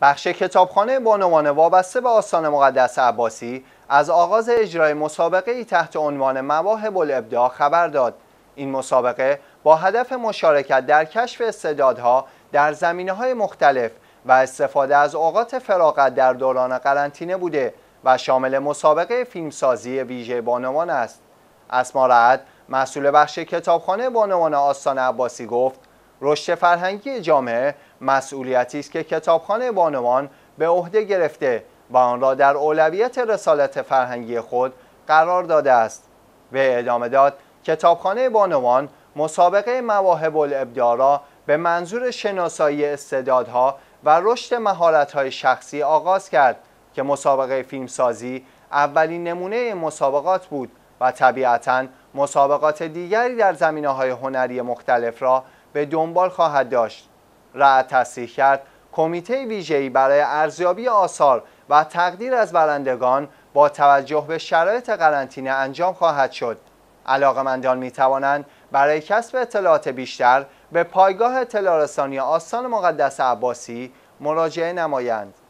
بخش کتابخانه بانوان وابسته به آستان مقدس عباسی از آغاز اجرای مسابقه ای تحت عنوان مواهب الابداع خبر داد. این مسابقه با هدف مشارکت در کشف استعدادها در زمینه های مختلف و استفاده از اوقات فراغت در دوران قرنطینه بوده و شامل مسابقه فیلمسازی ویژه بانوان است. اسما رعد مسئول بخش کتابخانه بانوان آستان عباسی گفت رشد فرهنگی جامعه مسئولیتی است که کتابخانه بانوان به عهده گرفته و آن را در اولویت رسالت فرهنگی خود قرار داده است به ادامه داد کتابخانه بانوان مسابقه مواهب الابداع را به منظور شناسایی استعدادها و رشد مهارت‌های شخصی آغاز کرد که مسابقه فیلمسازی اولین نمونه مسابقات بود و طبیعتا مسابقات دیگری در زمینه های هنری مختلف را به دنبال خواهد داشت را تصریح کرد کمیته ویژه‌ای برای ارزیابی آثار و تقدیر از برندگان با توجه به شرایط قرنطینه انجام خواهد شد علاقمندان می توانند برای کسب اطلاعات بیشتر به پایگاه اطلاع آستان مقدس عباسی مراجعه نمایند